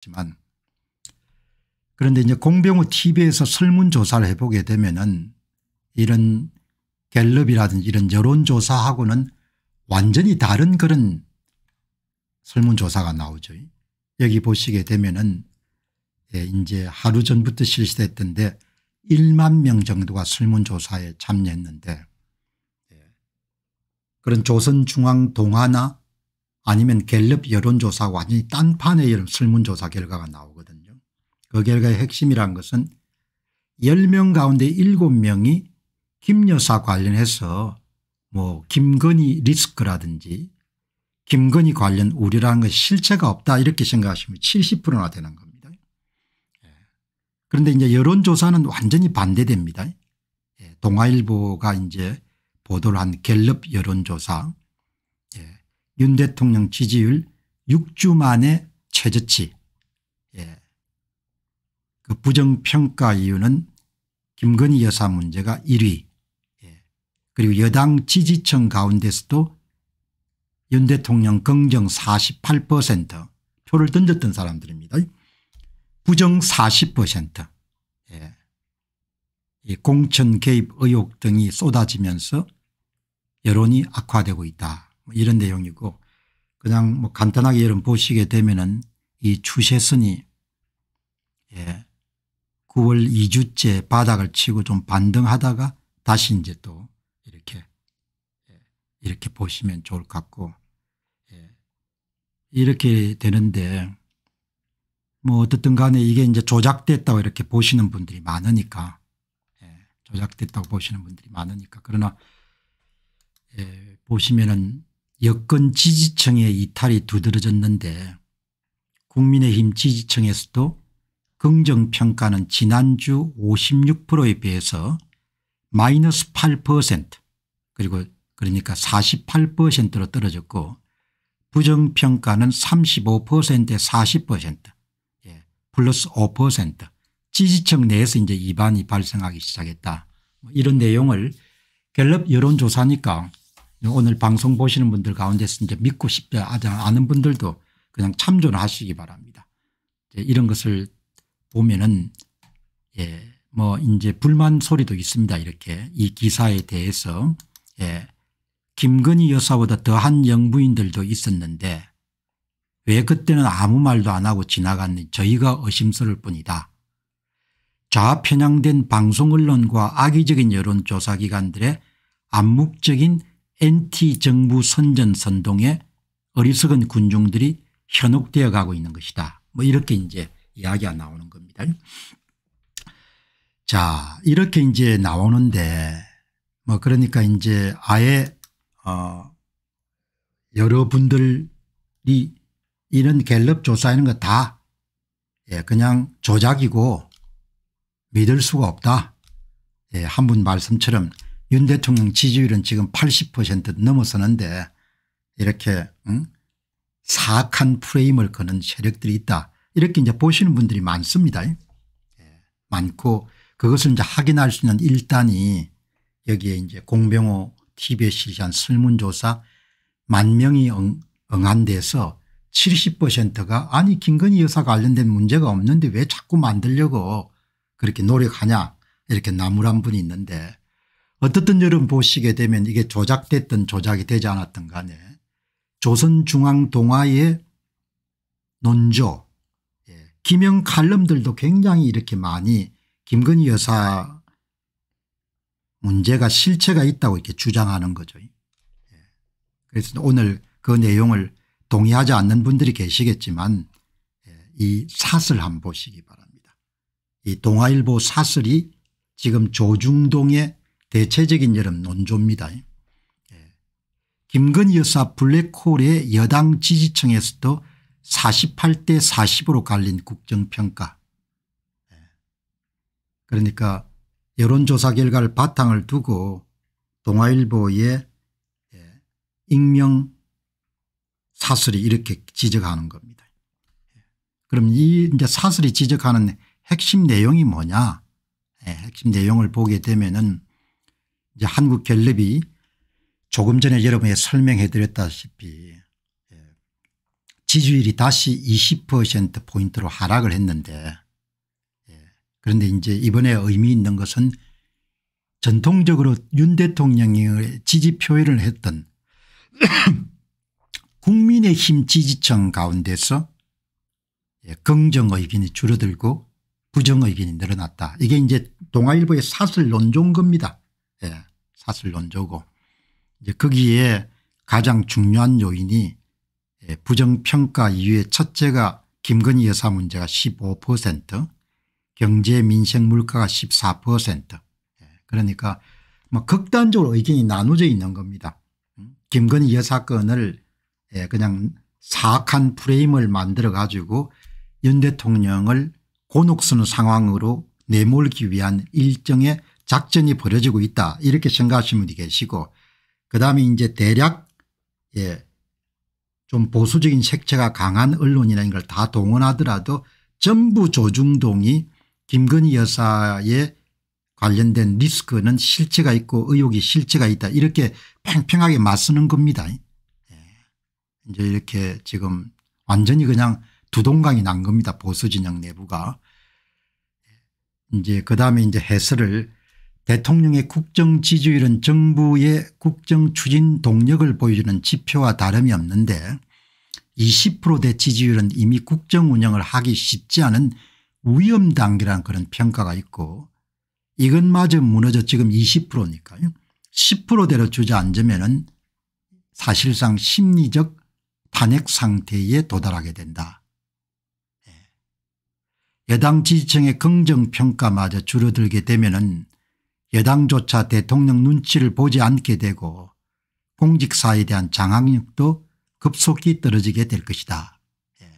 지만 그런데 이제 공병호 tv에서 설문조사를 해보게 되면은 이런 갤럽이라든지 이런 여론조사하고는 완전히 다른 그런 설문조사가 나오죠. 여기 보시게 되면은 예, 이제 하루 전부터 실시됐던데 1만 명 정도가 설문조사에 참여했는데 예, 그런 조선중앙동화나 아니면 갤럽 여론조사 완전히 딴판의 설문조사 결과가 나오거든요. 그 결과의 핵심이란 것은 10명 가운데 7명이 김 여사 관련해서 뭐 김건희 리스크라든지 김건희 관련 우려라는 것이 실체가 없다 이렇게 생각하시면 70%나 되는 겁니다. 예. 그런데 이제 여론조사는 완전히 반대됩니다. 예. 동아일보가 이제 보도를 한 갤럽 여론조사 윤 대통령 지지율 6주 만에 최저치. 예. 그 부정평가 이유는 김건희 여사 문제가 1위. 예. 그리고 여당 지지층 가운데서도 윤 대통령 긍정 48% 표를 던졌던 사람들입니다. 부정 40% 예. 이 공천 개입 의혹 등이 쏟아지면서 여론이 악화되고 있다. 뭐 이런 내용이고 그냥 뭐 간단하게 여러분 보시게 되면은 이 추세선이 예 9월 2주째 바닥을 치고 좀 반등하다가 다시 이제 또 이렇게 예 이렇게 보시면 좋을 것 같고 예 이렇게 되는데 뭐 어떻든 간에 이게 이제 조작됐다고 이렇게 보시는 분들이 많으니까 예, 조작됐다고 보시는 분들이 많으니까 그러나 예, 보시면은 여권 지지층의 이탈이 두드러졌는데 국민의힘 지지층에서도 긍정평가는 지난주 56%에 비해서 마이너스 8% 그리고 그러니까 48%로 떨어졌고 부정평가는 35%에 40% 예, 플러스 5% 지지층 내에서 이제 이반이 발생하기 시작했다. 뭐 이런 내용을 갤럽 여론조사니까 오늘 방송 보시는 분들 가운데서 이제 믿고 싶지 않은 분들도 그냥 참조를 하시기 바랍니다. 이런 것을 보면은 예, 뭐 이제 불만 소리도 있습니다. 이렇게 이 기사에 대해서 예, 김건희 여사보다 더한 영부인들도 있었는데 왜 그때는 아무 말도 안 하고 지나갔니 저희가 의심스러울 뿐이다. 좌편향된 방송 언론과 악의적인 여론조사기관들의 암묵적인 NT 정부 선전 선동에 어리석은 군중들이 현혹되어 가고 있는 것이다. 뭐 이렇게 이제 이야기가 나오는 겁니다. 자, 이렇게 이제 나오는데 뭐 그러니까 이제 아예 어 여러분들이 이런 갤럽 조사 이런 거다 예, 그냥 조작이고 믿을 수가 없다. 예, 한 분 말씀처럼 윤 대통령 지지율은 지금 80% 넘어서는데 이렇게 응? 사악한 프레임을 거는 세력들이 있다. 이렇게 이제 보시는 분들이 많습니다. 예. 많고 그것을 이제 확인할 수 있는 일단이 여기에 이제 공병호 TV에 실시한 설문조사 만 명이 응, 응한 데서 70%가 아니 김건희 여사 관련된 문제가 없는데 왜 자꾸 만들려고 그렇게 노력하냐 이렇게 나무란 분이 있는데 어떻든 여러분 보시게 되면 이게 조작됐든 조작이 되지 않았던 간에 조선중앙동아의 논조 예. 김영 칼럼들도 굉장히 이렇게 많이 김건희 여사 문제가 실체가 있다고 이렇게 주장하는 거죠. 예. 그래서 오늘 그 내용을 동의하지 않는 분들이 계시겠지만 예. 이 사슬 한번 보시기 바랍니다. 이 동아일보 사슬이 지금 조중동의 대체적인 여름 논조입니다. 예. 김건희 여사 블랙홀의 여당 지지층에서도 48대 40으로 갈린 국정평가. 예. 그러니까 여론조사 결과를 바탕을 두고 동아일보의 예, 익명 사설이 이렇게 지적하는 겁니다. 그럼 이 이제 사설이 지적하는 핵심 내용이 뭐냐? 핵심 내용을 보게 되면은 이제 한국 갤럽이 조금 전에 여러분에 설명해 드렸다시피 예, 지지율이 다시 20%포인트로 하락을 했는데 예, 그런데 이제 이번에 의미 있는 것은 전통적으로 윤 대통령의 지지 표현을 했던 국민의힘 지지층 가운데서 예, 긍정 의견이 줄어들고 부정 의견이 늘어났다. 이게 이제 동아일보의 사슬 논조인 겁니다. 예. 사슬론조고 이제 거기에 가장 중요한 요인이 예, 부정평가 이후에 첫째가 김건희 여사 문제가 15% 경제 민생 물가가 14% 예, 그러니까 뭐 극단적으로 의견이 나누어져 있는 겁니다. 음, 김건희 여사 건을 예, 그냥 사악한 프레임을 만들어 가지고 윤 대통령을 곤혹스러 상황으로 내몰기 위한 일정의 작전이 벌어지고 있다 이렇게 생각하시는 분이 계시고 그다음에 이제 대략 예, 좀 보수적인 색채가 강한 언론이라는 걸 다 동원하더라도 전부 조중동이 김건희 여사의 관련된 리스크는 실체가 있고 의혹이 실체가 있다 이렇게 팽팽하게 맞서는 겁니다. 예. 이제 이렇게 지금 완전히 그냥 두동강이 난 겁니다. 보수 진영 내부가. 이제 그다음에 이제 해설을 대통령의 국정 지지율은 정부의 국정 추진 동력을 보여주는 지표와 다름이 없는데 20%대 지지율은 이미 국정 운영을 하기 쉽지 않은 위험 단계라는 그런 평가가 있고 이것마저 무너져 지금 20%니까요. 10%대로 주저앉으면 은 사실상 심리적 탄핵 상태에 도달하게 된다. 예. 여당 지지층의 긍정평가마저 줄어들게 되면 은 여당조차 대통령 눈치를 보지 않게 되고 공직사에 대한 장악력도 급속히 떨어지게 될 것이다. 예.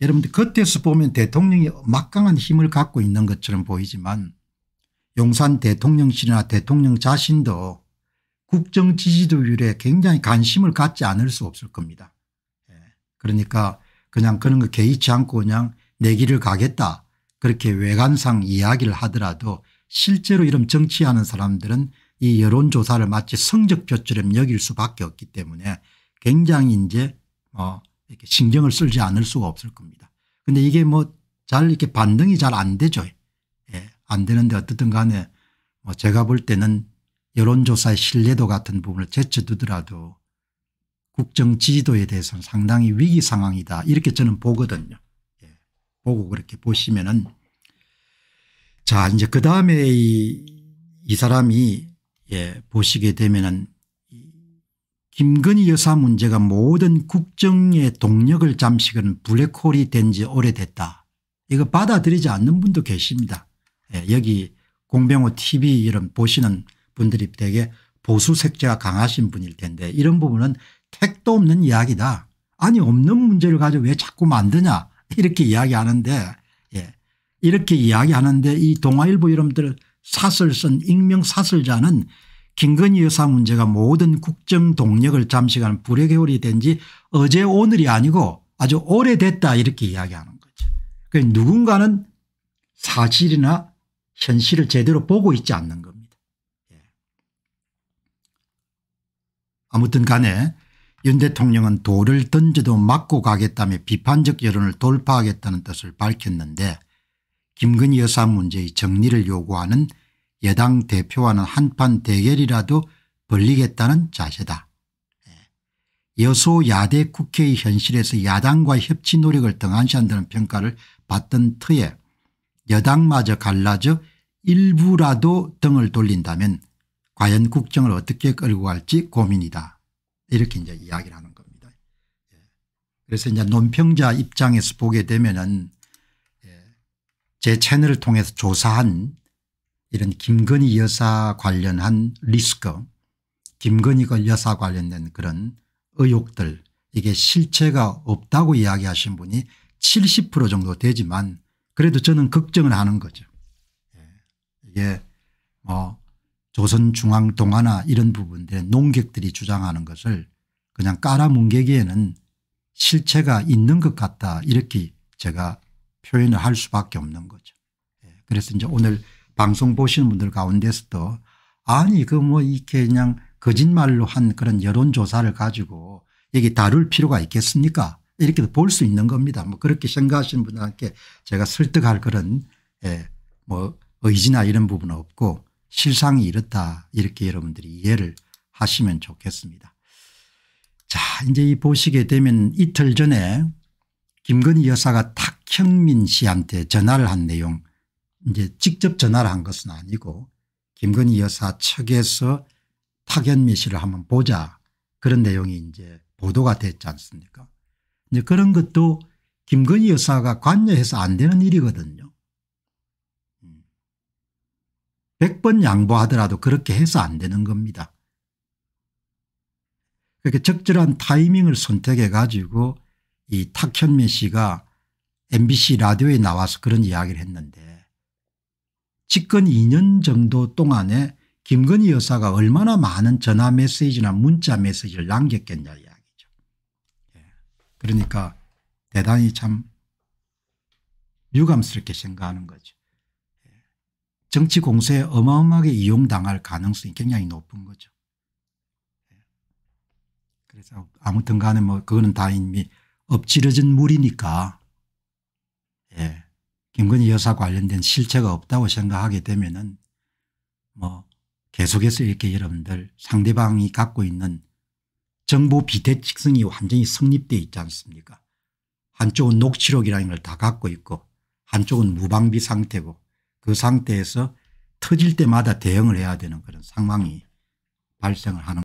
여러분들 겉에서 보면 대통령이 막강한 힘을 갖고 있는 것처럼 보이지만 용산 대통령실이나 대통령 자신도 국정 지지도율에 굉장히 관심을 갖지 않을 수 없을 겁니다. 예. 그러니까 그냥 그런 거 개의치 않고 그냥 내 길을 가겠다 그렇게 외관상 이야기를 하더라도 실제로 이런 정치하는 사람들은 이 여론조사를 마치 성적표처럼 여길 수밖에 없기 때문에 굉장히 이제 어 이렇게 신경을 쓰지 않을 수가 없을 겁니다. 근데 이게 뭐 잘 이렇게 반등이 잘 안 되죠. 예, 안 되는데 어떻든 간에 뭐 제가 볼 때는 여론조사의 신뢰도 같은 부분을 제쳐두더라도 국정 지지도에 대해서는 상당히 위기 상황이다 이렇게 저는 보거든요. 예, 보고 그렇게 보시면은 자, 이제 그 다음에 이, 이 사람이 예, 보시게 되면은 김건희 여사 문제가 모든 국정의 동력을 잠식은 블랙홀이 된 지 오래됐다. 이거 받아들이지 않는 분도 계십니다. 예, 여기 공병호 tv 이런 보시는 분들이 되게 보수 색채가 강하신 분일 텐데 이런 부분은 택도 없는 이야기다. 아니 없는 문제를 가지고 왜 자꾸 만드냐 이렇게 이야기하는데 이렇게 이야기하는데 이 동아일보 여러분들 사설 쓴 익명 사설자는 김건희 여사 문제가 모든 국정 동력을 잠시간 불의 겨울이 된지 어제 오늘이 아니고 아주 오래됐다 이렇게 이야기하는 거죠. 그러니까 누군가는 사실이나 현실을 제대로 보고 있지 않는 겁니다. 예. 아무튼 간에 윤 대통령은 돌을 던져도 맞고 가겠다며 비판적 여론을 돌파하겠다는 뜻을 밝혔는데 김건희 여사 문제의 정리를 요구하는 여당 대표와는 한판 대결이라도 벌리겠다는 자세다. 예. 여소야대 국회의 현실에서 야당과 협치 노력을 등한시한다는 평가를 받던 터에 여당마저 갈라져 일부라도 등을 돌린다면 과연 국정을 어떻게 끌고 갈지 고민이다. 이렇게 이제 이야기를 하는 겁니다. 예. 그래서 이제 논평자 입장에서 보게 되면은 제 채널을 통해서 조사한 이런 김건희 여사 관련한 리스크 김건희 그 여사 관련된 그런 의혹들 이게 실체가 없다고 이야기하신 분이 70% 정도 되지만 그래도 저는 걱정을 하는 거죠. 예. 이게 뭐 조선중앙동화나 이런 부분들의 농객들이 주장하는 것을 그냥 깔아뭉개기에는 실체가 있는 것 같다 이렇게 제가 표현을 할 수밖에 없는 거죠. 예, 그래서 이제 오늘 방송 보시는 분들 가운데서도 아니 그 뭐 이렇게 그냥 거짓말로 한 그런 여론조사를 가지고 이게 다룰 필요가 있겠습니까 이렇게도 볼 수 있는 겁니다. 뭐 그렇게 생각하시는 분들한테 제가 설득할 그런 예, 뭐 의지나 이런 부분은 없고 실상이 이렇다 이렇게 여러분들이 이해를 하시면 좋겠습니다. 자 이제 이 보시게 되면 이틀 전에 김건희 여사가 탁 박형민 씨한테 전화를 한 내용 이제 직접 전화를 한 것은 아니고 김건희 여사 측에서 파현미 씨를 한번 보자 그런 내용이 이제 보도가 됐지 않습니까 이제 그런 것도 김건희 여사가 관여해서 안 되는 일이거든요. 100번 양보하더라도 그렇게 해서 안 되는 겁니다. 그렇게 적절한 타이밍을 선택해 가지고 이 탁현미 씨가 MBC 라디오에 나와서 그런 이야기를 했는데 집권 2년 정도 동안에 김건희 여사가 얼마나 많은 전화 메시지나 문자 메시지를 남겼겠냐 이야기죠. 예. 그러니까 대단히 참 유감스럽게 생각하는 거죠. 예. 정치 공세에 어마어마하게 이용당할 가능성이 굉장히 높은 거죠. 예. 그래서 아무튼 간에 뭐 그거는 다 이미 엎질러진 물이니까 예. 김건희 여사 관련된 실체가 없다고 생각하게 되면은 뭐 계속해서 이렇게 여러분들 상대방이 갖고 있는 정보 비대칭성이 완전히 성립되어 있지 않습니까 한쪽은 녹취록이라는 걸 다 갖고 있고 한쪽은 무방비 상태고 그 상태에서 터질 때마다 대응을 해야 되는 그런 상황이 발생을 하는